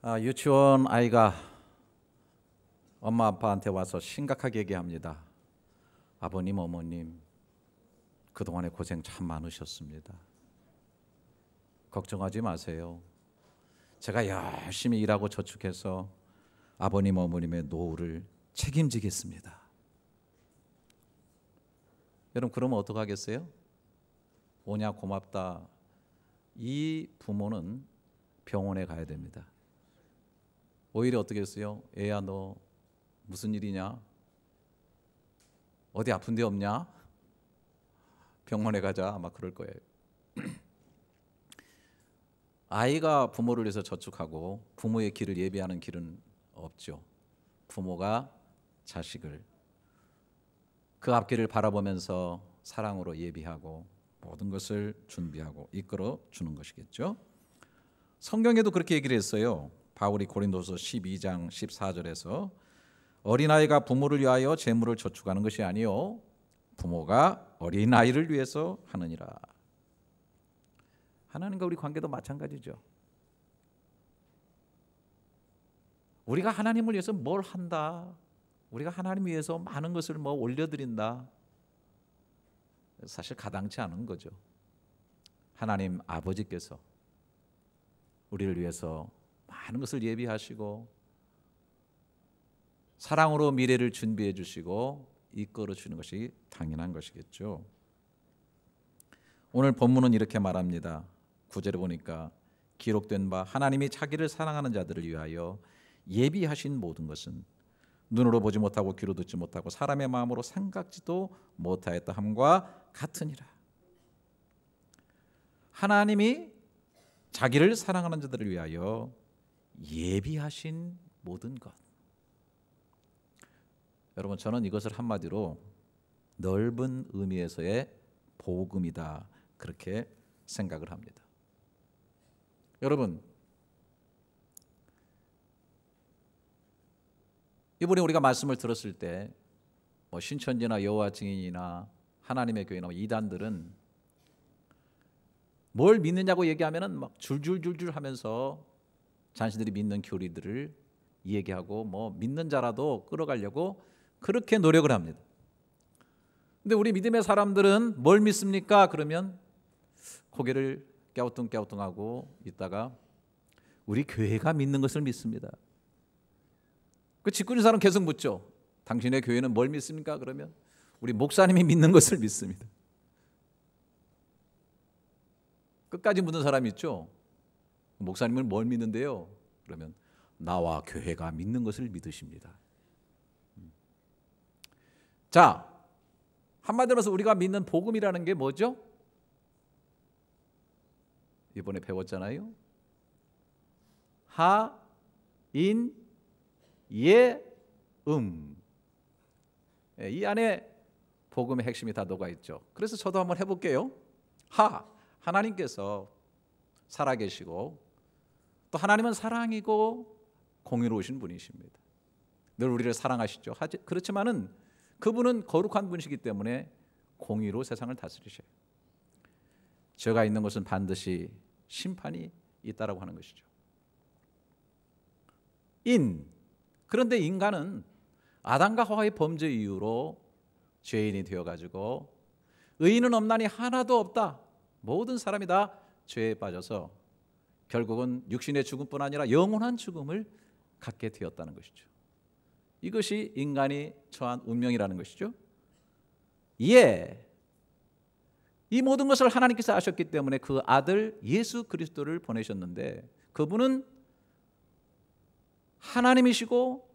아, 유치원 아이가 엄마 아빠한테 와서 심각하게 얘기합니다. 아버님, 어머님, 그동안의 고생 참 많으셨습니다. 걱정하지 마세요. 제가 열심히 일하고 저축해서 아버님, 어머님의 노후를 책임지겠습니다. 여러분, 그러면 어떡하겠어요? 오냐, 고맙다. 이 부모는 병원에 가야 됩니다. 오히려 어떻게 했어요? 애야 너 무슨 일이냐? 어디 아픈 데 없냐? 병원에 가자 아마 그럴 거예요. 아이가 부모를 위해서 저축하고 부모의 길을 예비하는 길은 없죠. 부모가 자식을 그 앞길을 바라보면서 사랑으로 예비하고 모든 것을 준비하고 이끌어 주는 것이겠죠. 성경에도 그렇게 얘기를 했어요. 바울이 고린도서 12장 14절에서 어린아이가 부모를 위하여 재물을 저축하는 것이 아니요 부모가 어린아이를 위해서 하느니라. 하나님과 우리 관계도 마찬가지죠. 우리가 하나님을 위해서 뭘 한다. 우리가 하나님 위해서 많은 것을 뭐 올려드린다. 사실 가당치 않은 거죠. 하나님 아버지께서 우리를 위해서 많은 것을 예비하시고 사랑으로 미래를 준비해 주시고 이끌어 주는 것이 당연한 것이겠죠. 오늘 본문은 이렇게 말합니다. 구절을 보니까 기록된 바 하나님이 자기를 사랑하는 자들을 위하여 예비하신 모든 것은 눈으로 보지 못하고 귀로 듣지 못하고 사람의 마음으로 생각지도 못하였다 함과 같으니라. 하나님이 자기를 사랑하는 자들을 위하여 예비하신 모든 것. 여러분 저는 이것을 한마디로 넓은 의미에서의 복음이다 그렇게 생각을 합니다. 여러분 이번에 우리가 말씀을 들었을 때뭐 신천지나 여호와 증인이나 하나님의 교회나 뭐 이단들은 뭘 믿느냐고 얘기하면은 막 줄줄줄줄 하면서 자신들이 믿는 교리들을 얘기하고 뭐 믿는 자라도 끌어가려고 그렇게 노력을 합니다. 근데 우리 믿음의 사람들은 뭘 믿습니까? 그러면 고개를 깨우뚱깨우뚱하고 있다가 우리 교회가 믿는 것을 믿습니다. 그 직군인 사람 계속 묻죠. 당신의 교회는 뭘 믿습니까? 그러면 우리 목사님이 믿는 것을 믿습니다. 끝까지 묻는 사람이 있죠. 목사님을 뭘 믿는데요? 그러면 나와 교회가 믿는 것을 믿으십니다. 음. 자, 한마디로 해서 우리가 믿는 복음이라는 게 뭐죠? 이번에 배웠잖아요. 하, 인, 예, 음. 예, 이 안에 복음의 핵심이 다 녹아 있죠. 그래서 저도 한번 해볼게요. 하, 하나님께서 살아계시고 또 하나님은 사랑이고 공의로우신 분이십니다. 늘 우리를 사랑하시죠. 그렇지만은 그분은 거룩한 분이시기 때문에 공의로 세상을 다스리셔요. 죄가 있는 것은 반드시 심판이 있다라고 하는 것이죠. 인 그런데 인간은 아담과 하와의 범죄 이후로 죄인이 되어 가지고 의인은 없나니 하나도 없다. 모든 사람이 다 죄에 빠져서 결국은 육신의 죽음뿐 아니라 영원한 죽음을 갖게 되었다는 것이죠. 이것이 인간이 처한 운명이라는 것이죠. 예. 이 모든 것을 하나님께서 아셨기 때문에 그 아들 예수 그리스도를 보내셨는데 그분은 하나님이시고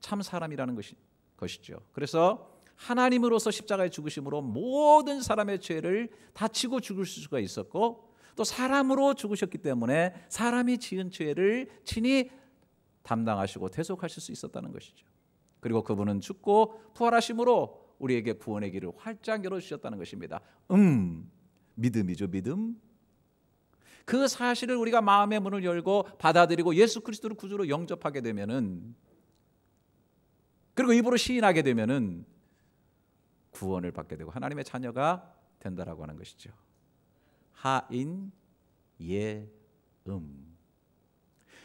참 사람이라는 것이, 것이죠. 그래서 하나님으로서 십자가에 죽으심으로 모든 사람의 죄를 다 치고 죽을 수가 있었고 또 사람으로 죽으셨기 때문에 사람이 지은 죄를 친히 담당하시고 대속하실 수 있었다는 것이죠. 그리고 그분은 죽고 부활하심으로 우리에게 구원의 길을 활짝 열어주셨다는 것입니다. 음, 믿음이죠, 믿음. 그 사실을 우리가 마음의 문을 열고 받아들이고 예수 그리스도를 구주로 영접하게 되면은 그리고 입으로 시인하게 되면은 구원을 받게 되고 하나님의 자녀가 된다라고 하는 것이죠. 하인 예음.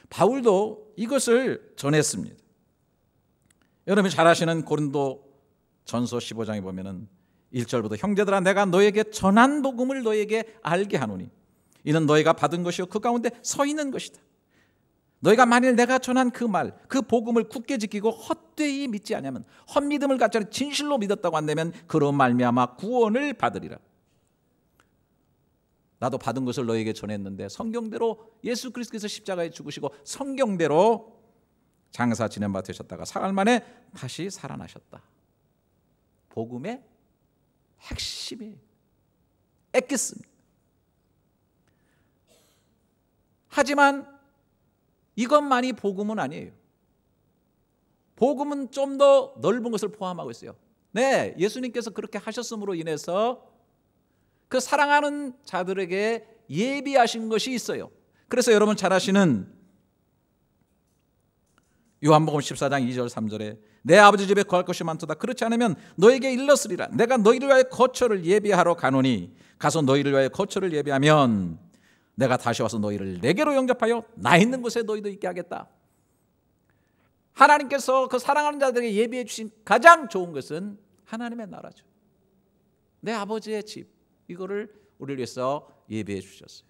바울도 이것을 전했습니다. 여러분이 잘 아시는 고린도 전서 15장에 보면은 1절부터 형제들아 내가 너에게 전한 복음을 너에게 알게 하노니 이는 너희가 받은 것이요 그 가운데 서 있는 것이다. 너희가 만일 내가 전한 그 말, 그 복음을 굳게 지키고 헛되이 믿지 않으면 헛 믿음을 갖자니 진실로 믿었다고 한다면 그로 말미암아 구원을 받으리라. 나도 받은 것을 너에게 전했는데 성경대로 예수 그리스도께서 십자가에 죽으시고 성경대로 장사 진행받으셨다가 사흘 만에 다시 살아나셨다. 복음의 핵심이 엑기스니다 하지만 이것만이 복음은 아니에요. 복음은 좀 더 넓은 것을 포함하고 있어요. 네, 예수님께서 그렇게 하셨음으로 인해서 그 사랑하는 자들에게 예비하신 것이 있어요. 그래서 여러분 잘 아시는 요한복음 14장 2절 3절에 내 아버지 집에 거할 것이 많도다 그렇지 않으면 너에게 일렀으리라 내가 너희를 위하여 거처를 예비하러 가노니 가서 너희를 위하여 거처를 예비하면 내가 다시 와서 너희를 내게로 영접하여 나 있는 곳에 너희도 있게 하겠다. 하나님께서 그 사랑하는 자들에게 예비해 주신 가장 좋은 것은 하나님의 나라죠. 내 아버지의 집, 이거를 우리를 위해서 예배해 주셨어요.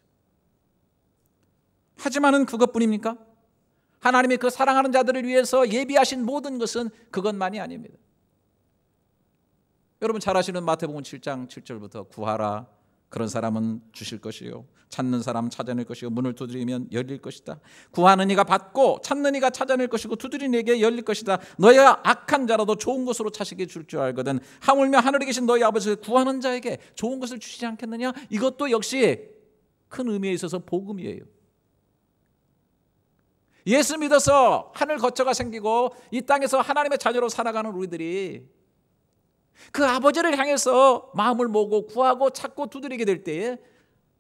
하지만은 그것뿐입니까? 하나님이 그 사랑하는 자들을 위해서 예비하신 모든 것은 그것만이 아닙니다. 여러분 잘 아시는 마태복음 7장 7절부터 구하라 그런 사람은 주실 것이요 찾는 사람 찾아낼 것이요 문을 두드리면 열릴 것이다 구하는 이가 받고 찾는 이가 찾아낼 것이고 두드리는 이에게 열릴 것이다 너희가 악한 자라도 좋은 것으로 자식이 줄줄 줄 알거든 하물며 하늘에 계신 너희 아버지 구하는 자에게 좋은 것을 주시지 않겠느냐 이것도 역시 큰 의미에 있어서 복음이에요 예수 믿어서 하늘 거처가 생기고 이 땅에서 하나님의 자녀로 살아가는 우리들이 그 아버지를 향해서 마음을 모고 구하고 찾고 두드리게 될 때에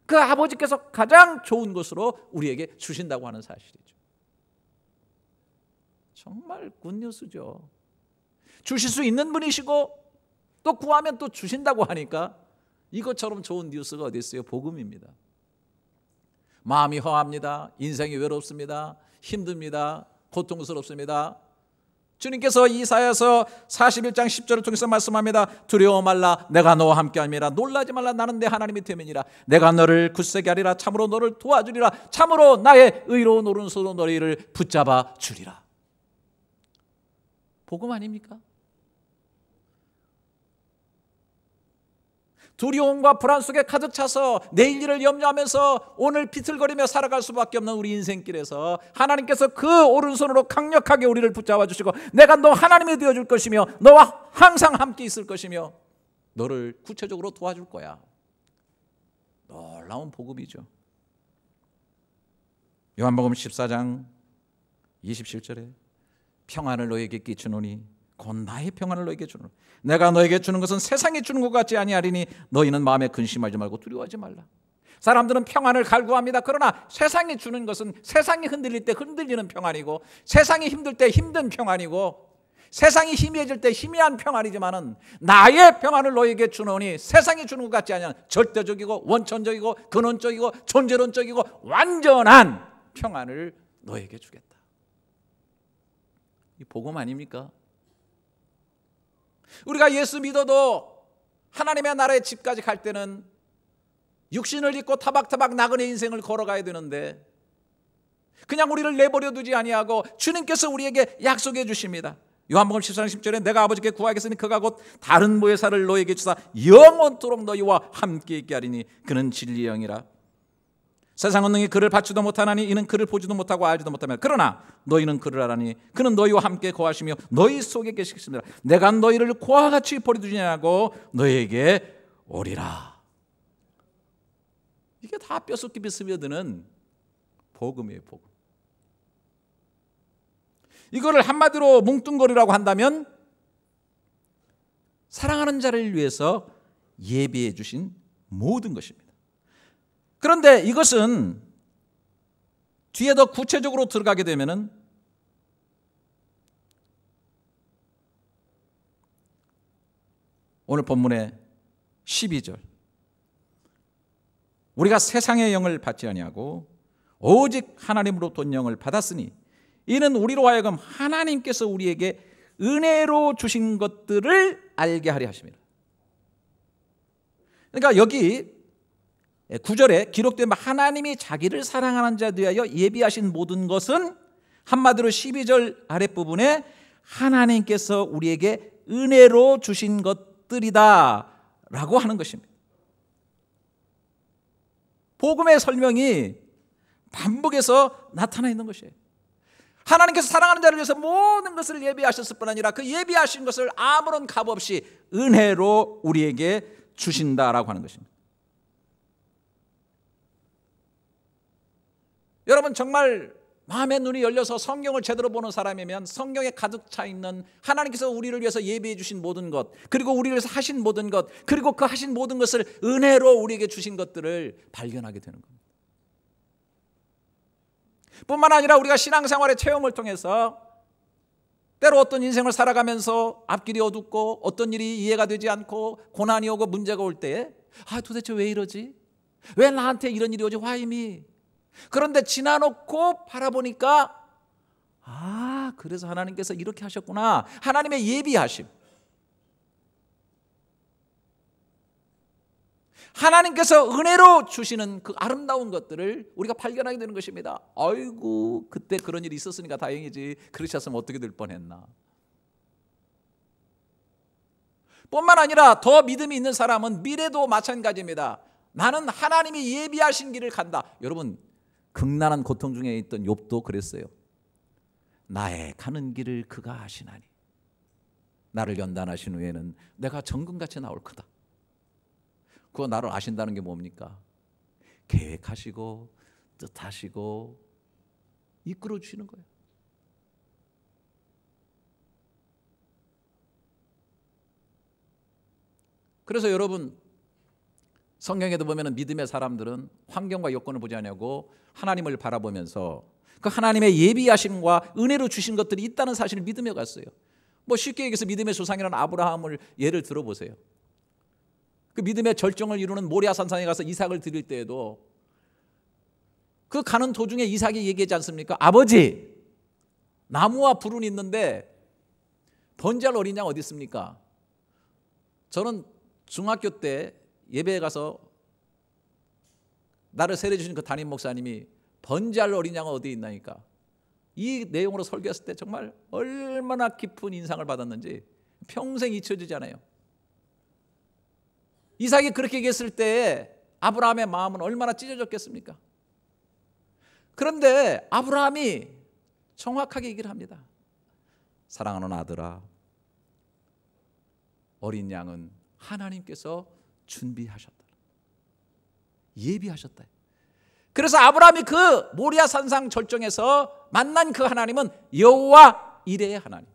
그 아버지께서 가장 좋은 것으로 우리에게 주신다고 하는 사실이죠. 정말 굿뉴스죠. 주실 수 있는 분이시고 또 구하면 또 주신다고 하니까 이것처럼 좋은 뉴스가 어디 있어요? 복음입니다. 마음이 허합니다. 인생이 외롭습니다. 힘듭니다. 고통스럽습니다. 주님께서 이사야서 41장 10절을 통해서 말씀합니다. 두려워 말라 내가 너와 함께함이라 놀라지 말라 나는 내 하나님이 됨이라 내가 너를 굳세게 하리라 참으로 너를 도와주리라 참으로 나의 의로운 오른손으로 너희를 붙잡아 주리라. 복음 아닙니까? 두려움과 불안 속에 가득 차서 내일 일을 염려하면서 오늘 비틀거리며 살아갈 수밖에 없는 우리 인생길에서 하나님께서 그 오른손으로 강력하게 우리를 붙잡아 주시고 내가 너 하나님이 되어 줄 것이며 너와 항상 함께 있을 것이며 너를 구체적으로 도와줄 거야. 놀라운 복음이죠. 요한복음 14장 27절에 평안을 너에게 끼치노니 곧 나의 평안을 너에게 주는 내가 너에게 주는 것은 세상이 주는 것 같지 아니하리니 너희는 마음에 근심하지 말고 두려워하지 말라 사람들은 평안을 갈구합니다 그러나 세상이 주는 것은 세상이 흔들릴 때 흔들리는 평안이고 세상이 힘들 때 힘든 평안이고 세상이 희미해질 때 희미한 평안이지만은 나의 평안을 너에게 주노니 세상이 주는 것 같지 않냐 절대적이고 원천적이고 근원적이고 존재론적이고 완전한 평안을 너에게 주겠다. 이 복음 아닙니까? 우리가 예수 믿어도 하나님의 나라의 집까지 갈 때는 육신을 잊고 타박타박 나그네 인생을 걸어가야 되는데 그냥 우리를 내버려 두지 아니하고 주님께서 우리에게 약속해 주십니다. 요한복음 1 3장 10절에 내가 아버지께 구하겠으니 그가 곧 다른 모회사를 너에게 주사 영원토록 너희와 함께 있게 하리니 그는 진리형이라 세상 언능이 그를 받지도 못하나니 이는 그를 보지도 못하고 알지도 못하며 그러나 너희는 그를 알아니 그는 너희와 함께 거하시며 너희 속에 계시겠습니다. 내가 너희를 고와 같이 버리두지냐고 너희에게 오리라. 이게 다 뼛속 깊이 스며드는 복음이에요, 복음. 이거를 한마디로 뭉뚱거리라고 한다면 사랑하는 자를 위해서 예비해 주신 모든 것입니다. 그런데 이것은 뒤에 더 구체적으로 들어가게 되면은 오늘 본문의 12절 우리가 세상의 영을 받지 아니하고 오직 하나님으로부 영을 받았으니 이는 우리로 하여금 하나님께서 우리에게 은혜로 주신 것들을 알게 하려 하십니다. 그러니까 여기 9절에 예, 기록된 바 하나님이 자기를 사랑하는 자 되하여 예비하신 모든 것은 한마디로 12절 아랫부분에 하나님께서 우리에게 은혜로 주신 것들이다 라고 하는 것입니다. 복음의 설명이 반복해서 나타나 있는 것이에요. 하나님께서 사랑하는 자를 위해서 모든 것을 예비하셨을 뿐 아니라 그 예비하신 것을 아무런 값 없이 은혜로 우리에게 주신다라고 하는 것입니다. 여러분 정말 마음의 눈이 열려서 성경을 제대로 보는 사람이면 성경에 가득 차 있는 하나님께서 우리를 위해서 예비해 주신 모든 것, 그리고 우리를 위해서 하신 모든 것, 그리고 그 하신 모든 것을 은혜로 우리에게 주신 것들을 발견하게 되는 겁니다. 뿐만 아니라 우리가 신앙생활의 체험을 통해서 때로 어떤 인생을 살아가면서 앞길이 어둡고 어떤 일이 이해가 되지 않고 고난이 오고 문제가 올 때에 아 도대체 왜 이러지? 왜 나한테 이런 일이 오지? 화임이 그런데 지나놓고 바라보니까 아, 그래서 하나님께서 이렇게 하셨구나. 하나님의 예비하심. 하나님께서 은혜로 주시는 그 아름다운 것들을 우리가 발견하게 되는 것입니다. 아이고, 그때 그런 일이 있었으니까 다행이지. 그렇지 으면 어떻게 될 뻔했나. 뿐만 아니라 더 믿음이 있는 사람은 미래도 마찬가지입니다. 나는 하나님이 예비하신 길을 간다. 여러분, 극난한 고통 중에 있던 욥도 그랬어요. 나의 가는 길을 그가 아시나니 나를 연단하신 후에는 내가 정금같이 나올 거다. 그거 나를 아신다는 게 뭡니까? 계획하시고 뜻하시고 이끌어 주시는 거예요. 그래서 여러분 성경에도 보면 믿음의 사람들은 환경과 여건을 보지 않냐고 하나님을 바라보면서 그 하나님의 예비하심과 은혜로 주신 것들이 있다는 사실을 믿으며 갔어요. 뭐 쉽게 얘기해서 믿음의 조상이라는 아브라함을 예를 들어보세요. 그 믿음의 절정을 이루는 모리아 산상에 가서 이삭을 드릴 때에도 그 가는 도중에 이삭이 얘기하지 않습니까? 아버지 나무와 불은 있는데 번제할 어린 양 어디 있습니까? 저는 중학교 때 예배에 가서 나를 세례 주신 그 담임 목사님이 번지할 어린 양은 어디 있나니까 이 내용으로 설교했을 때 정말 얼마나 깊은 인상을 받았는지 평생 잊혀지지 않아요. 이삭이 그렇게 얘기했을 때 아브라함의 마음은 얼마나 찢어졌겠습니까? 그런데 아브라함이 정확하게 얘기를 합니다. 사랑하는 아들아, 어린 양은 하나님께서 준비하셨다. 예비하셨다. 그래서 아브라함이 그 모리아 산상 절정에서 만난 그 하나님은 여호와 이레의 하나님.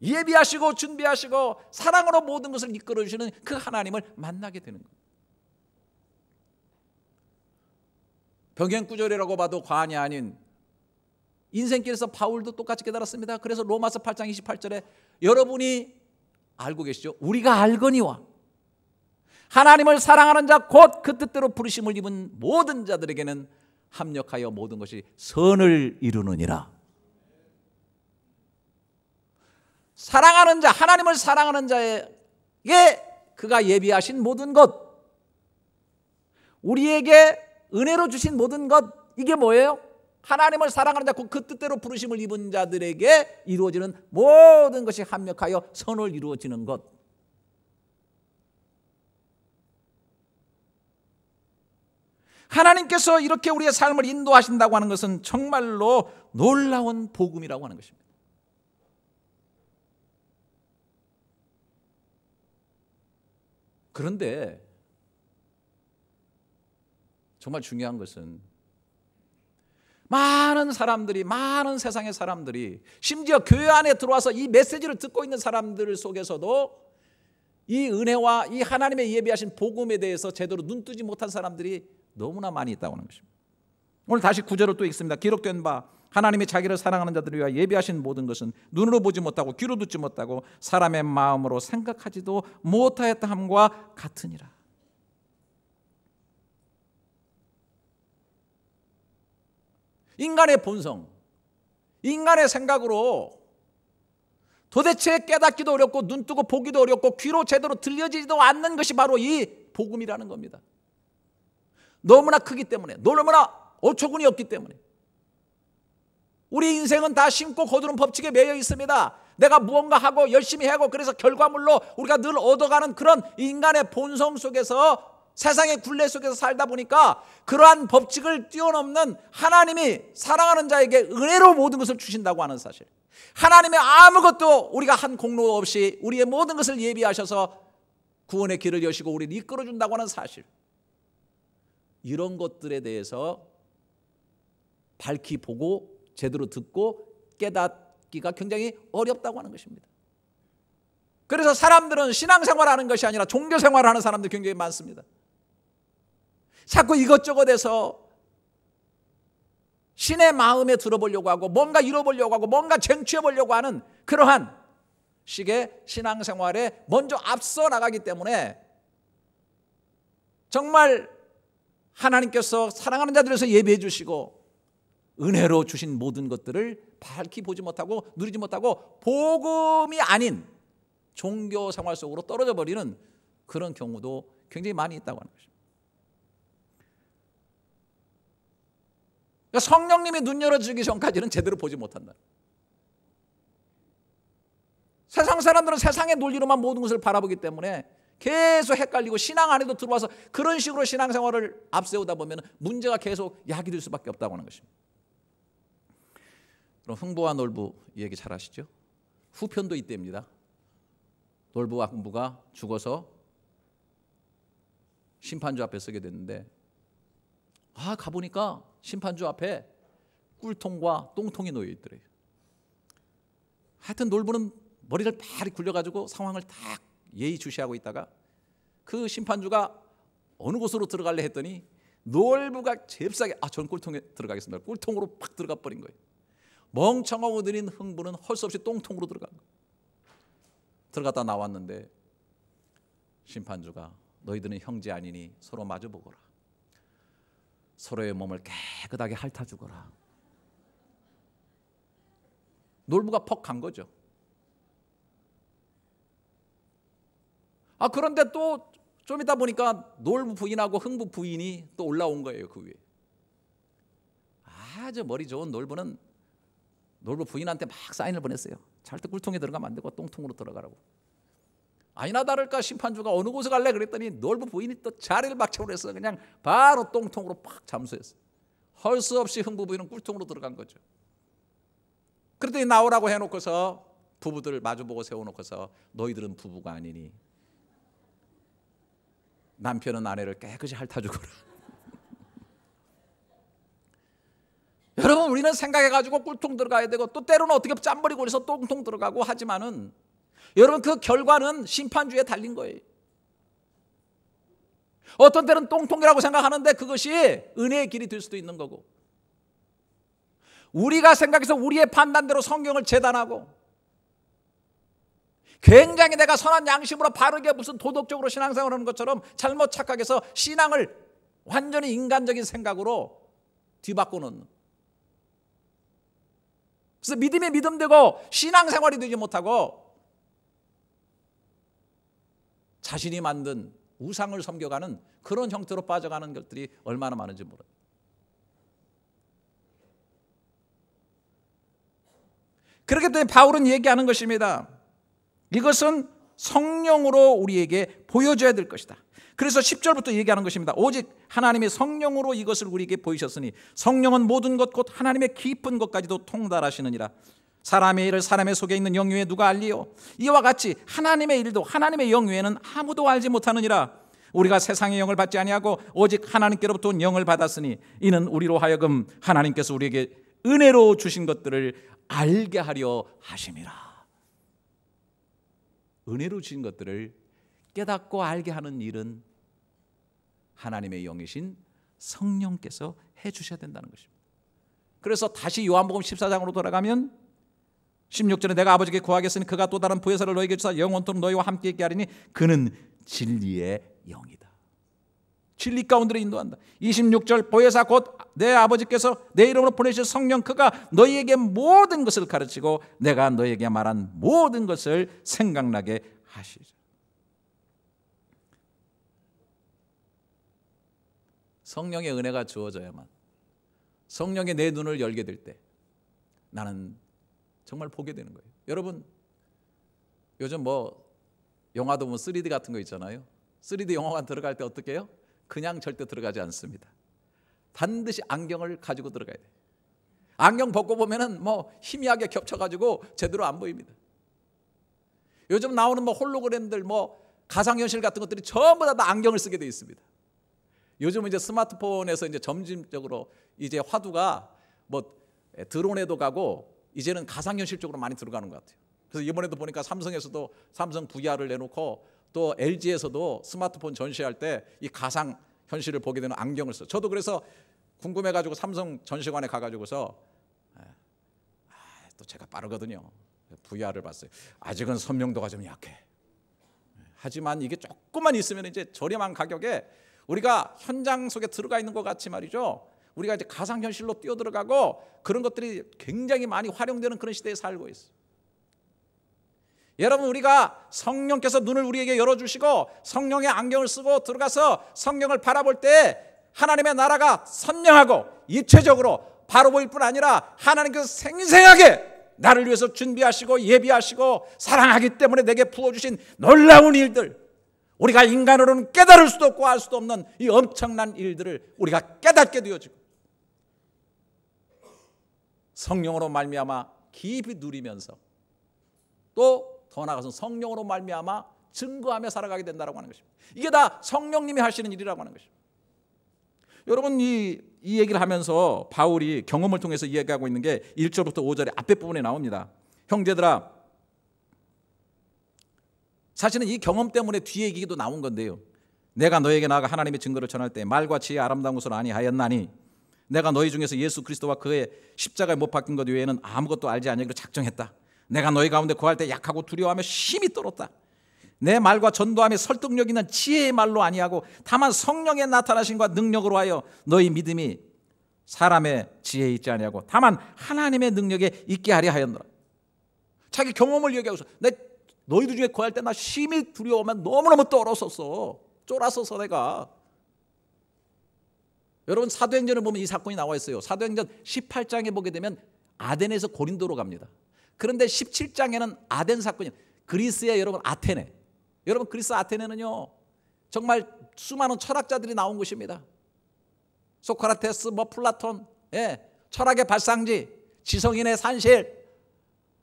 예비하시고 준비하시고 사랑으로 모든 것을 이끌어 주시는 그 하나님을 만나게 되는 거예요. 병행 구절이라고 봐도 과언이 아닌 인생길에서 바울도 똑같이 깨달았습니다. 그래서 로마서 8장 28절에 여러분이 알고 계시죠? 우리가 알거니와 하나님을 사랑하는 자 곧 그 뜻대로 부르심을 입은 모든 자들에게는 합력하여 모든 것이 선을 이루느니라. 사랑하는 자, 하나님을 사랑하는 자에게 그가 예비하신 모든 것, 우리에게 은혜로 주신 모든 것, 이게 뭐예요? 하나님을 사랑하는 자고 그 뜻대로 부르심을 입은 자들에게 이루어지는 모든 것이 합력하여 선을 이루어지는 것. 하나님께서 이렇게 우리의 삶을 인도하신다고 하는 것은 정말로 놀라운 복음이라고 하는 것입니다. 그런데 정말 중요한 것은 많은 사람들이 많은 세상의 사람들이 심지어 교회 안에 들어와서 이 메시지를 듣고 있는 사람들 속에서도 이 은혜와 이 하나님의 예비하신 복음에 대해서 제대로 눈뜨지 못한 사람들이 너무나 많이 있다고 하는 것입니다. 오늘 다시 구절로 또 읽습니다. 기록된 바 하나님이 자기를 사랑하는 자들을 위하여 예비하신 모든 것은 눈으로 보지 못하고 귀로 듣지 못하고 사람의 마음으로 생각하지도 못하였다 함과 같으니라. 인간의 본성, 인간의 생각으로 도대체 깨닫기도 어렵고 눈 뜨고 보기도 어렵고 귀로 제대로 들려지지도 않는 것이 바로 이 복음이라는 겁니다. 너무나 크기 때문에, 너무나 어처구니 없기 때문에. 우리 인생은 다 심고 거두는 법칙에 매여 있습니다. 내가 무언가 하고 열심히 하고 그래서 결과물로 우리가 늘 얻어가는 그런 인간의 본성 속에서 세상의 굴레 속에서 살다 보니까 그러한 법칙을 뛰어넘는 하나님이 사랑하는 자에게 은혜로 모든 것을 주신다고 하는 사실. 하나님의 아무것도 우리가 한 공로 없이 우리의 모든 것을 예비하셔서 구원의 길을 여시고 우리를 이끌어 준다고 하는 사실. 이런 것들에 대해서 밝히 보고 제대로 듣고 깨닫기가 굉장히 어렵다고 하는 것입니다. 그래서 사람들은 신앙생활 하는 것이 아니라 종교생활 을 하는 사람들 굉장히 많습니다. 자꾸 이것저것 해서 신의 마음에 들어보려고 하고 뭔가 잃어보려고 하고 뭔가 쟁취해보려고 하는 그러한 식의 신앙생활에 먼저 앞서 나가기 때문에 정말 하나님께서 사랑하는 자들에서 예배해 주시고 은혜로 주신 모든 것들을 밝히 보지 못하고 누리지 못하고 복음이 아닌 종교 생활 속으로 떨어져 버리는 그런 경우도 굉장히 많이 있다고 하는 것입니다. 그러니까 성령님이 눈 열어주기 전까지는 제대로 보지 못한다. 세상 사람들은 세상의 논리로만 모든 것을 바라보기 때문에 계속 헷갈리고 신앙 안에도 들어와서 그런 식으로 신앙생활을 앞세우다 보면 문제가 계속 야기될 수밖에 없다고 하는 것입니다. 그럼 흥부와 놀부 얘기 잘 아시죠? 후편도 이때입니다. 놀부와 흥부가 죽어서 심판주 앞에 서게 됐는데 아 가보니까 심판주 앞에 꿀통과 똥통이 놓여 있더래요. 하여튼 놀부는 머리를 바리 굴려가지고 상황을 딱 예의주시하고 있다가 그 심판주가 어느 곳으로 들어갈래 했더니 놀부가 잽싸게 아저 꿀통에 들어가겠습니다. 꿀통으로 팍 들어가 버린 거예요. 멍청하고 느린 흥부는 헐수 없이 똥통으로 들어간 들어갔다 나왔는데 심판주가 너희들은 형제 아니니 서로 마주보거라. 서로의 몸을 깨끗하게 핥아주거라. 놀부가 퍽 간 거죠. 아 그런데 또 좀 있다 보니까 놀부 부인하고 흥부 부인이 또 올라온 거예요 그 위에. 아주 머리 좋은 놀부는 놀부 부인한테 막 사인을 보냈어요. 절대 꿀통에 들어가면 안 되고 똥통으로 들어가라고. 아니나 다를까 심판주가 어느 곳에 갈래 그랬더니 넓은 부인이 또 자리를 박차고 해서 그냥 바로 똥통으로 팍 잠수했어. 헐 수 없이 흥부 부인은 꿀통으로 들어간 거죠. 그랬더니 나오라고 해놓고서 부부들 마주보고 세워놓고서 너희들은 부부가 아니니 남편은 아내를 깨끗이 핥아주거라. 여러분 우리는 생각해가지고 꿀통 들어가야 되고 또 때로는 어떻게 짬버리고 그래서 똥통 들어가고 하지만은 여러분 그 결과는 심판주에 달린 거예요. 어떤 때는 똥통이라고 생각하는데 그것이 은혜의 길이 될 수도 있는 거고 우리가 생각해서 우리의 판단대로 성경을 재단하고 굉장히 내가 선한 양심으로 바르게 무슨 도덕적으로 신앙생활 하는 것처럼 잘못 착각해서 신앙을 완전히 인간적인 생각으로 뒤바꾸는 그래서 믿음이 믿음되고 신앙생활이 되지 못하고 자신이 만든 우상을 섬겨가는 그런 형태로 빠져가는 것들이 얼마나 많은지 몰라요. 그렇기 때문에 바울은 얘기하는 것입니다. 이것은 성령으로 우리에게 보여줘야 될 것이다. 그래서 10절부터 얘기하는 것입니다. 오직 하나님의 성령으로 이것을 우리에게 보이셨으니 성령은 모든 것 곧 하나님의 깊은 것까지도 통달하시느니라. 사람의 일을 사람의 속에 있는 영유에 누가 알리요? 이와 같이 하나님의 일도 하나님의 영유에는 아무도 알지 못하느니라. 우리가 세상의 영을 받지 아니하고 오직 하나님께로부터 온 영을 받았으니 이는 우리로 하여금 하나님께서 우리에게 은혜로 주신 것들을 알게 하려 하심이라. 은혜로 주신 것들을 깨닫고 알게 하는 일은 하나님의 영이신 성령께서 해 주셔야 된다는 것입니다. 그래서 다시 요한복음 14장으로 돌아가면 16절에 내가 아버지께 구하겠으니 그가 또 다른 보혜사를 너에게 주사 영원토록 너희와 함께 있게 하리니 그는 진리의 영이다. 진리 가운데로 인도한다. 26절 보혜사 곧 내 아버지께서 내 이름으로 보내실 성령 그가 너희에게 모든 것을 가르치고 내가 너희에게 말한 모든 것을 생각나게 하시리 성령의 은혜가 주어져야만 성령의 내 눈을 열게 될 때 나는 정말 보게 되는 거예요. 여러분 요즘 뭐 영화도 보면 뭐 3D 같은 거 있잖아요. 3D 영화관 들어갈 때 어떻게 해요? 그냥 절대 들어가지 않습니다. 반드시 안경을 가지고 들어가야 돼요. 안경 벗고 보면은 뭐 희미하게 겹쳐가지고 제대로 안 보입니다. 요즘 나오는 뭐 홀로그램들 뭐 가상현실 같은 것들이 전부 다, 다 안경을 쓰게 돼 있습니다. 요즘 은 이제 스마트폰에서 이제 점진적으로 이제 화두가 뭐 드론에도 가고 이제는 가상현실적으로 많이 들어가는 것 같아요. 그래서 이번에도 보니까 삼성에서도 삼성 VR을 내놓고 또 LG에서도 스마트폰 전시할 때 이 가상 현실을 보게 되는 안경을 써. 저도 그래서 궁금해 가지고 삼성 전시관에 가 가지고서 아, 아, 또 제가 빠르거든요. VR을 봤어요. 아직은 선명도가 좀 약해. 하지만 이게 조금만 있으면 이제 저렴한 가격에 우리가 현장 속에 들어가 있는 것 같이 말이죠. 우리가 이제 가상현실로 뛰어들어가고 그런 것들이 굉장히 많이 활용되는 그런 시대에 살고 있어. 여러분 우리가 성령께서 눈을 우리에게 열어주시고 성령의 안경을 쓰고 들어가서 성경을 바라볼 때 하나님의 나라가 선명하고 입체적으로 바로 보일 뿐 아니라 하나님께서 생생하게 나를 위해서 준비하시고 예비하시고 사랑하기 때문에 내게 부어주신 놀라운 일들 우리가 인간으로는 깨달을 수도 없고 알 수도 없는 이 엄청난 일들을 우리가 깨닫게 되어지고 성령으로 말미암아 깊이 누리면서 또 더 나아가서 성령으로 말미암아 증거하며 살아가게 된다고 하는 것입니다. 이게 다 성령님이 하시는 일이라고 하는 것입니다. 여러분 이, 이 얘기를 하면서 바울이 경험을 통해서 이야기하고 있는 게 1절부터 5절의 앞에 부분에 나옵니다. 형제들아 사실은 이 경험 때문에 뒤에 얘기도 나온 건데요. 내가 너에게 나아가 하나님의 증거를 전할 때 말과 지혜 아름다운 것으로 아니하였나니 내가 너희 중에서 예수 그리스도와 그의 십자가에 못 박힌 것 외에는 아무것도 알지 않으리로 작정했다. 내가 너희 가운데 거할 때 약하고 두려워하며 심히 떨었다. 내 말과 전도함의 설득력 있는 지혜의 말로 아니하고 다만 성령의 나타나신과 능력으로 하여 너희 믿음이 사람의 지혜에 있지 아니하고 다만 하나님의 능력에 있게 하려 하였노라. 자기 경험을 얘기하고서 내 너희들 중에 거할 때나 심히 두려워하면 너무너무 떨었었어. 쫄았었어 내가. 여러분 사도행전을 보면 이 사건이 나와 있어요. 사도행전 18장에 보게 되면 아덴에서 고린도로 갑니다. 그런데 17장에는 아덴 사건이 그리스의 여러분 아테네. 여러분 그리스 아테네는요. 정말 수많은 철학자들이 나온 곳입니다. 소크라테스, 뭐 플라톤, 예, 철학의 발상지, 지성인의 산실.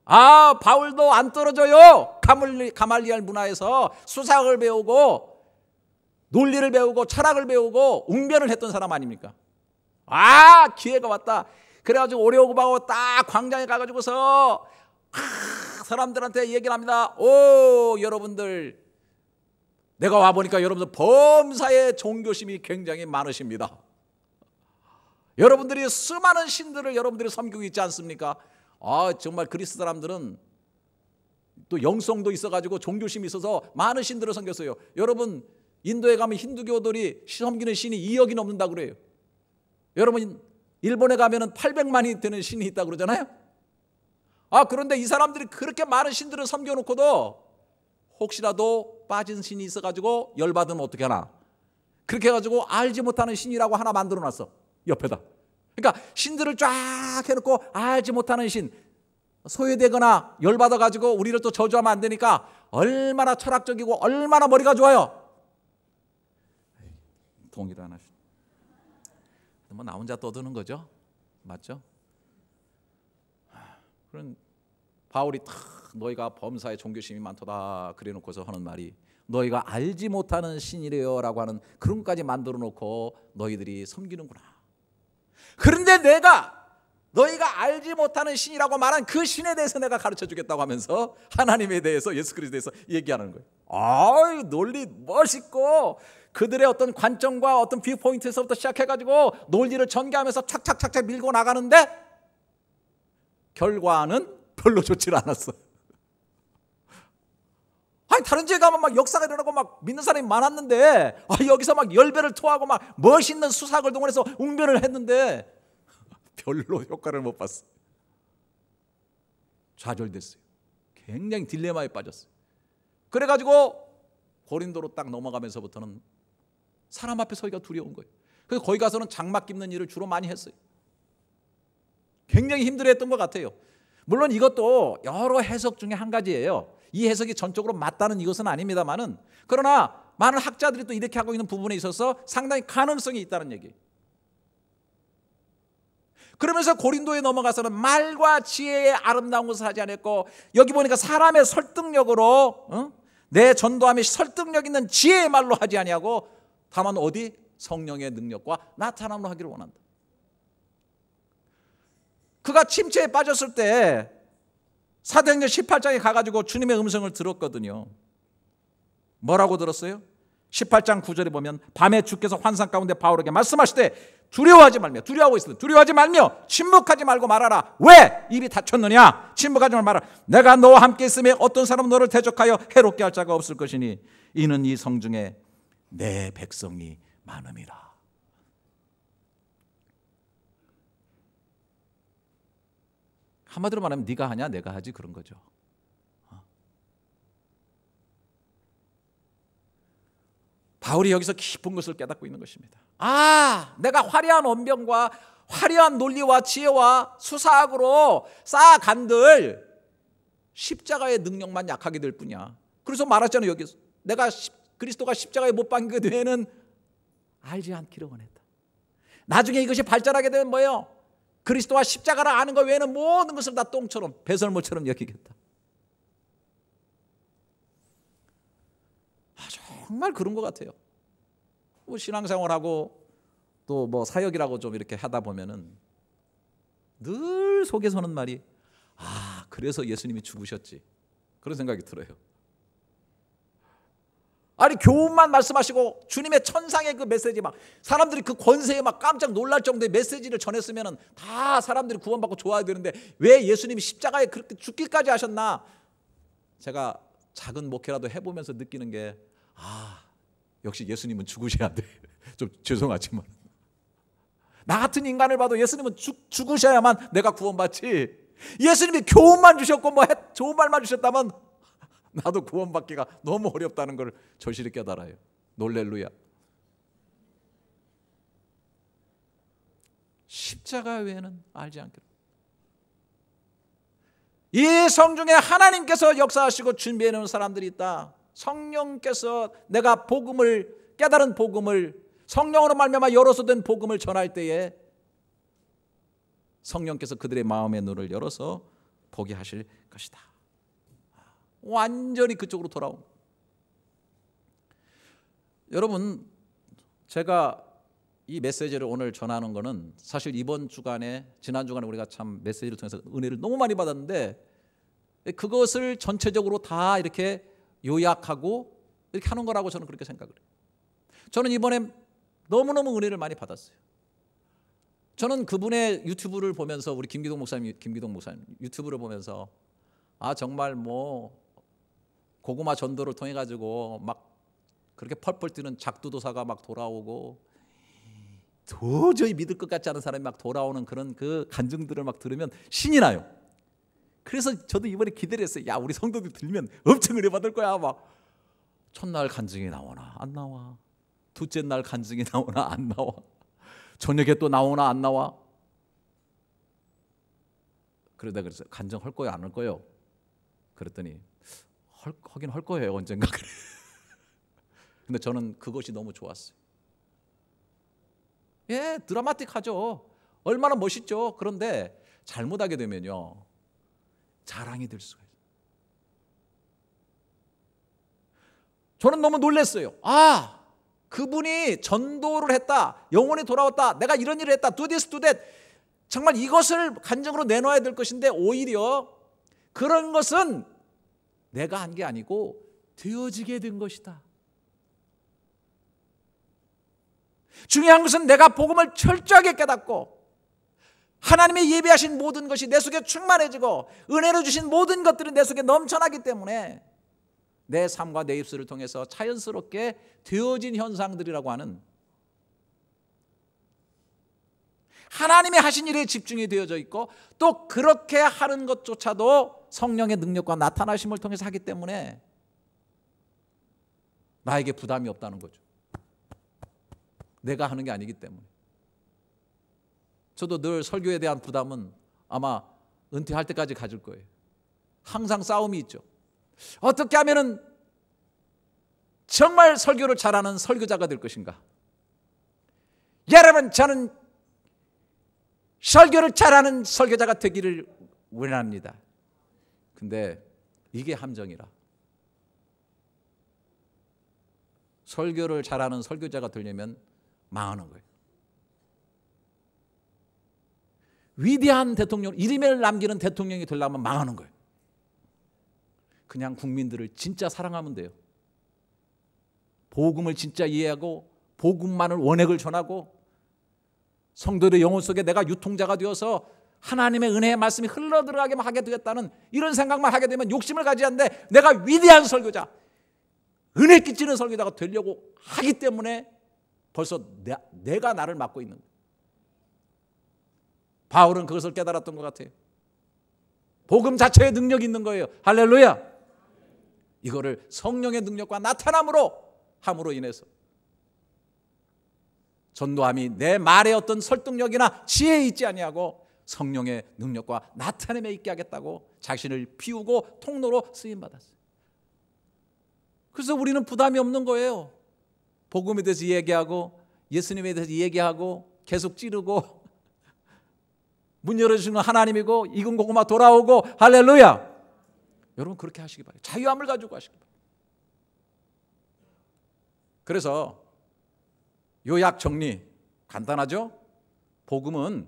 아, 바울도 안 떨어져요. 가말리알 문화에서 수상을 배우고 논리를 배우고 철학을 배우고 웅변을 했던 사람 아닙니까? 아 기회가 왔다. 그래가지고 오려고고딱 광장에 가가지고서 아, 사람들한테 얘기를 합니다. 오 여러분들 내가 와 보니까 여러분들 범사의 종교심이 굉장히 많으십니다. 여러분들이 수많은 신들을 여러분들이 섬기고 있지 않습니까? 아 정말 그리스 사람들은 또 영성도 있어가지고 종교심이 있어서 많은 신들을 섬겼어요. 여러분 인도에 가면 힌두교들이 섬기는 신이 2억이 넘는다 그래요. 여러분 일본에 가면 800만이 되는 신이 있다 그러잖아요. 아 그런데 이 사람들이 그렇게 많은 신들을 섬겨놓고도 혹시라도 빠진 신이 있어가지고 열받으면 어떻게 하나? 그렇게 해가지고 알지 못하는 신이라고 하나 만들어놨어 옆에다. 그러니까 신들을 쫙 해놓고 알지 못하는 신 소외되거나 열받아가지고 우리를 또 저주하면 안 되니까 얼마나 철학적이고 얼마나 머리가 좋아요. 동의를 안하시뭐나 혼자 떠드는 거죠. 맞죠? 그런 바울이 탁 너희가 범사에 종교심이 많도다 그래놓고서 하는 말이 너희가 알지 못하는 신이래요라고 하는 그런까지 만들어놓고 너희들이 섬기는구나. 그런데 내가 너희가 알지 못하는 신이라고 말한 그 신에 대해서 내가 가르쳐 주겠다고 하면서 하나님에 대해서 예수 그리스도에 대해서 얘기하는 거예요. 아유 논리 멋있고 그들의 어떤 관점과 어떤 뷰포인트에서부터 시작해가지고 논리를 전개하면서 착착착착 밀고 나가는데 결과는 별로 좋지 않았어. 아니 다른 지에 가면 막 역사가 일어나고 막 믿는 사람이 많았는데 아, 여기서 막 열배를 토하고 막 멋있는 수사을 동원해서 웅변을 했는데 별로 효과를 못 봤어요. 좌절됐어요. 굉장히 딜레마에 빠졌어요. 그래가지고 고린도로 딱 넘어가면서부터는 사람 앞에 서기가 두려운 거예요. 그래서 거기 가서는 장막 깁는 일을 주로 많이 했어요. 굉장히 힘들어했던 것 같아요. 물론 이것도 여러 해석 중에 한 가지예요. 이 해석이 전적으로 맞다는 이것은 아닙니다만은 그러나 많은 학자들이 또 이렇게 하고 있는 부분에 있어서 상당히 가능성이 있다는 얘기예요. 그러면서 고린도에 넘어가서는 말과 지혜의 아름다운 것을 하지 않았고 여기 보니까 사람의 설득력으로 어? 내 전도함이 설득력 있는 지혜의 말로 하지 아니하고 다만 어디 성령의 능력과 나타남으로 하기를 원한다. 그가 침체에 빠졌을 때 사도행전 18장에 가가지고 주님의 음성을 들었거든요. 뭐라고 들었어요? 18장 9절에 보면 밤에 주께서 환상 가운데 바울에게 말씀하시되 두려워하지 말며 두려워하고 있으 두려워하지 말며 침묵하지 말고 말하라. 왜 입이 다쳤느냐? 침묵하지 말고 말하라. 내가 너와 함께 있음에 어떤 사람은 너를 대적하여 해롭게 할 자가 없을 것이니 이는 이 성중에 내 백성이 많음이라. 한마디로 말하면 네가 하냐 내가 하지 그런 거죠. 바울이 여기서 깊은 것을 깨닫고 있는 것입니다. 아, 내가 화려한 원병과 화려한 논리와 지혜와 수사학으로 쌓아간들 십자가의 능력만 약하게 될 뿐이야. 그래서 말했잖아요. 여기서 내가 그리스도가 십자가에 못 박힌 그 뒤에는 알지 않기를 원했다. 나중에 이것이 발전하게 되면 뭐예요? 그리스도와 십자가를 아는 것 외에는 모든 것을 다 똥처럼 배설물처럼 여기겠다. 정말 그런 것 같아요. 뭐 신앙생활하고 또 뭐 사역이라고 좀 이렇게 하다 보면은 늘 속에서는 말이 아 그래서 예수님이 죽으셨지 그런 생각이 들어요. 아니 교훈만 말씀하시고 주님의 천상의 그 메시지 막 사람들이 그 권세에 막 깜짝 놀랄 정도의 메시지를 전했으면은 다 사람들이 구원받고 좋아야 되는데 왜 예수님이 십자가에 그렇게 죽기까지 하셨나? 제가 작은 목회라도 해보면서 느끼는 게 아, 역시 예수님은 죽으셔야 돼. 좀 죄송하지만. 나 같은 인간을 봐도 예수님은 죽, 죽으셔야만 내가 구원받지. 예수님이 교훈만 주셨고 뭐 좋은 말만 주셨다면 나도 구원받기가 너무 어렵다는 걸 절실히 깨달아요. 놀렐루야. 십자가 외에는 알지 않기로. 이 성중에 하나님께서 역사하시고 준비해 놓은 사람들이 있다. 성령께서 내가 복음을 깨달은 복음을 성령으로 말미암아 열어서 된 복음을 전할 때에 성령께서 그들의 마음의 눈을 열어서 보게 하실 것이다. 완전히 그쪽으로 돌아옵니다 여러분 제가 이 메시지를 오늘 전하는 것은 사실 이번 주간에 지난 주간에 우리가 참 메시지를 통해서 은혜를 너무 많이 받았는데 그것을 전체적으로 다 이렇게 요약하고 이렇게 하는 거라고 저는 그렇게 생각을 해요. 저는 이번에 너무너무 은혜를 많이 받았어요. 저는 그분의 유튜브를 보면서 우리 김기동 목사님 김기동 목사님 유튜브를 보면서 아 정말 뭐 고구마 전도를 통해 가지고 막 그렇게 펄펄 뛰는 작두도사가 막 돌아오고 도저히 믿을 것 같지 않은 사람이 막 돌아오는 그런 그 간증들을 막 들으면 신이 나요. 그래서 저도 이번에 기대를 했어요. 야, 우리 성도들 들면 엄청 은혜받을 거야. 막 첫날 간증이 나오나 안 나와. 둘째 날 간증이 나오나 안 나와. 저녁에 또 나오나 안 나와. 그러다 그래서 간증할 거예요, 안 할 거예요. 그랬더니 할, 하긴 할 거예요, 언젠가 근데 저는 그것이 너무 좋았어요. 예, 드라마틱하죠. 얼마나 멋있죠. 그런데 잘못하게 되면요. 자랑이 될 수가 있어요. 저는 너무 놀랐어요. 아, 그분이 전도를 했다. 영혼이 돌아왔다. 내가 이런 일을 했다. Do this, do that. 정말 이것을 간증으로 내놔야 될 것인데 오히려 그런 것은 내가 한 게 아니고 되어지게 된 것이다. 중요한 것은 내가 복음을 철저하게 깨닫고 하나님이 예배하신 모든 것이 내 속에 충만해지고 은혜로 주신 모든 것들은 내 속에 넘쳐나기 때문에 내 삶과 내 입술을 통해서 자연스럽게 되어진 현상들이라고 하는 하나님의 하신 일에 집중이 되어져 있고 또 그렇게 하는 것조차도 성령의 능력과 나타나심을 통해서 하기 때문에 나에게 부담이 없다는 거죠. 내가 하는 게 아니기 때문에. 저도 늘 설교에 대한 부담은 아마 은퇴할 때까지 가질 거예요. 항상 싸움이 있죠. 어떻게 하면은 정말 설교를 잘하는 설교자가 될 것인가? 여러분, 저는 설교를 잘하는 설교자가 되기를 원합니다. 근데 이게 함정이라. 설교를 잘하는 설교자가 되려면 망하는 거예요. 위대한 대통령, 이름을 남기는 대통령이 되려면 망하는 거예요. 그냥 국민들을 진짜 사랑하면 돼요. 복음을 진짜 이해하고 복음만을 원액을 전하고 성도의 영혼 속에 내가 유통자가 되어서 하나님의 은혜의 말씀이 흘러들어가게 하게 되겠다는 이런 생각만 하게 되면 욕심을 가지는데 내가 위대한 설교자, 은혜 끼치는 설교자가 되려고 하기 때문에 벌써 내, 내가 나를 맡고 있는 거예요. 바울은 그것을 깨달았던 것 같아요. 복음 자체에 능력이 있는 거예요. 할렐루야. 이거를 성령의 능력과 나타남으로 함으로 인해서 전도함이 내 말의 어떤 설득력이나 지혜에 있지 아니하고 성령의 능력과 나타냄에 있게 하겠다고 자신을 비우고 통로로 쓰임 받았어요. 그래서 우리는 부담이 없는 거예요. 복음에 대해서 얘기하고 예수님에 대해서 얘기하고 계속 찌르고 문열어주시는 하나님이고 익은 고구마 돌아오고 할렐루야. 여러분 그렇게 하시기 바래요. 자유함을 가지고 하시기 바래요. 그래서 요약 정리 간단하죠? 복음은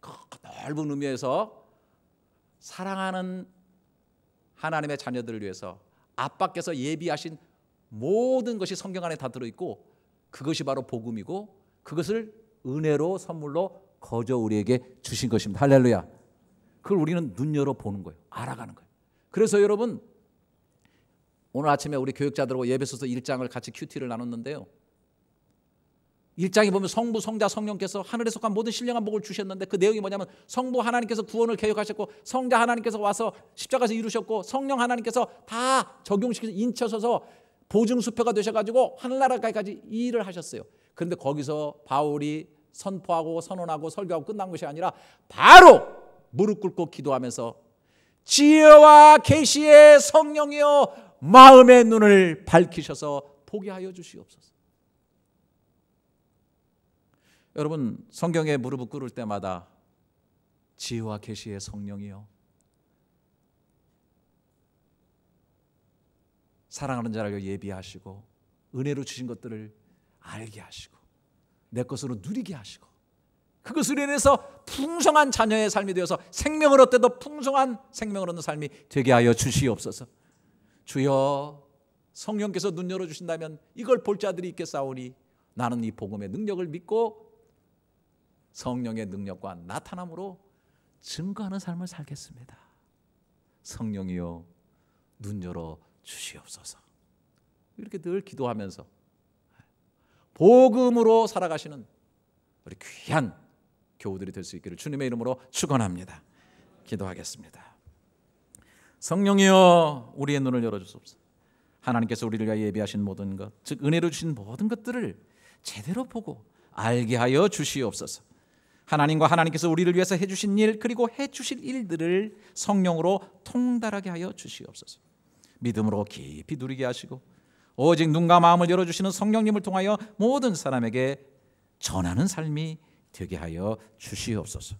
그 넓은 의미에서 사랑하는 하나님의 자녀들을 위해서 아빠께서 예비하신 모든 것이 성경 안에 다 들어 있고 그것이 바로 복음이고 그것을 은혜로 선물로 거저 우리에게 주신 것입니다. 할렐루야. 그걸 우리는 눈여러 보는 거예요. 알아가는 거예요. 그래서 여러분 오늘 아침에 우리 교육자들하고 예배소서 1장을 같이 큐티를 나눴는데요. 1장에 보면 성부, 성자, 성령께서 하늘에 속한 모든 신령한 복을 주셨는데 그 내용이 뭐냐면 성부 하나님께서 구원을 개혁하셨고 성자 하나님께서 와서 십자가에서 이루셨고 성령 하나님께서 다 적용시켜서 인쳐서서 보증수표가 되셔가지고 하늘나라까지 일을 하셨어요. 그런데 거기서 바울이 선포하고 선언하고 설교하고 끝난 것이 아니라 바로 무릎 꿇고 기도하면서 지혜와 계시의 성령이여 마음의 눈을 밝히셔서 보게 하여 주시옵소서. 여러분 성경에 무릎을 꿇을 때마다 지혜와 계시의 성령이여 사랑하는 자를 예비하시고 은혜로 주신 것들을 알게 하시고 내 것으로 누리게 하시고 그것으로 인해서 풍성한 자녀의 삶이 되어서 생명을 얻더도 풍성한 생명을 얻는 삶이 되게 하여 주시옵소서. 주여 성령께서 눈 열어 주신다면 이걸 볼 자들이 있겠사오니 나는 이 복음의 능력을 믿고 성령의 능력과 나타남으로 증거하는 삶을 살겠습니다. 성령이여 눈 열어 주시옵소서. 이렇게 늘 기도하면서 복음으로 살아가시는 우리 귀한 교우들이 될 수 있기를 주님의 이름으로 축원합니다. 기도하겠습니다. 성령이여 우리의 눈을 열어 주소서 하나님께서 우리를 위하여 예비하신 모든 것, 즉 은혜로 주신 모든 것들을 제대로 보고 알게 하여 주시옵소서. 하나님과 하나님께서 우리를 위해서 해 주신 일 그리고 해 주실 일들을 성령으로 통달하게 하여 주시옵소서. 믿음으로 깊이 누리게 하시고 오직 눈과 마음을 열어주시는 성령님을 통하여 모든 사람에게 전하는 삶이 되게 하여 주시옵소서.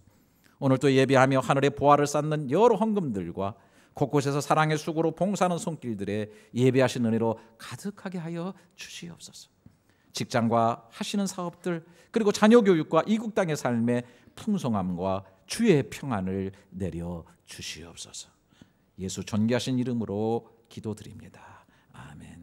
오늘 또 예배하며 하늘의 보화를 쌓는 여러 헌금들과 곳곳에서 사랑의 수고로 봉사하는 손길들에 예배하신 은혜로 가득하게 하여 주시옵소서. 직장과 하시는 사업들 그리고 자녀 교육과 이국 땅의 삶의 풍성함과 주의 평안을 내려 주시옵소서. 예수 존귀하신 이름으로 기도드립니다. 아멘.